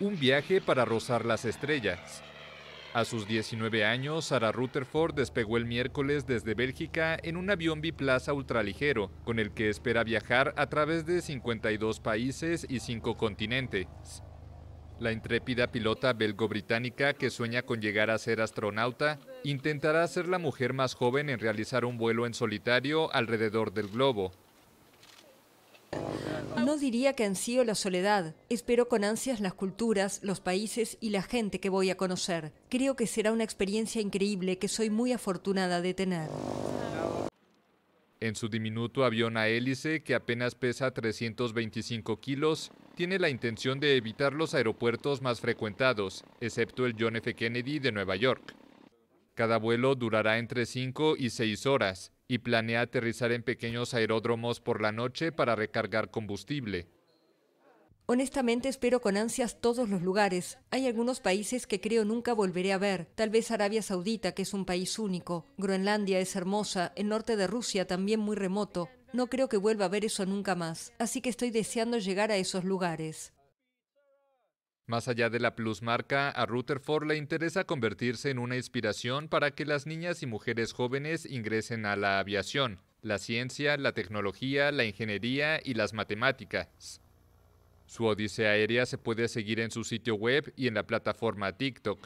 Un viaje para rozar las estrellas. A sus 19 años, Sarah Rutherford despegó el miércoles desde Bélgica en un avión biplaza ultraligero, con el que espera viajar a través de 52 países y 5 continentes. La intrépida pilota belgo-británica que sueña con llegar a ser astronauta intentará ser la mujer más joven en realizar un vuelo en solitario alrededor del globo, no diría que ansío la soledad, espero con ansias las culturas, los países y la gente que voy a conocer. Creo que será una experiencia increíble que soy muy afortunada de tener. En su diminuto avión a hélice, que apenas pesa 325 kilos, tiene la intención de evitar los aeropuertos más frecuentados, excepto el John F. Kennedy de Nueva York. Cada vuelo durará entre 5 y 6 horas y planea aterrizar en pequeños aeródromos por la noche para recargar combustible. Honestamente espero con ansias todos los lugares. Hay algunos países que creo nunca volveré a ver, tal vez Arabia Saudita, que es un país único. Groenlandia es hermosa, el norte de Rusia también muy remoto. No creo que vuelva a ver eso nunca más, así que estoy deseando llegar a esos lugares. Más allá de la plusmarca, a Rutherford le interesa convertirse en una inspiración para que las niñas y mujeres jóvenes ingresen a la aviación, la ciencia, la tecnología, la ingeniería y las matemáticas. Su odisea aérea se puede seguir en su sitio web y en la plataforma TikTok.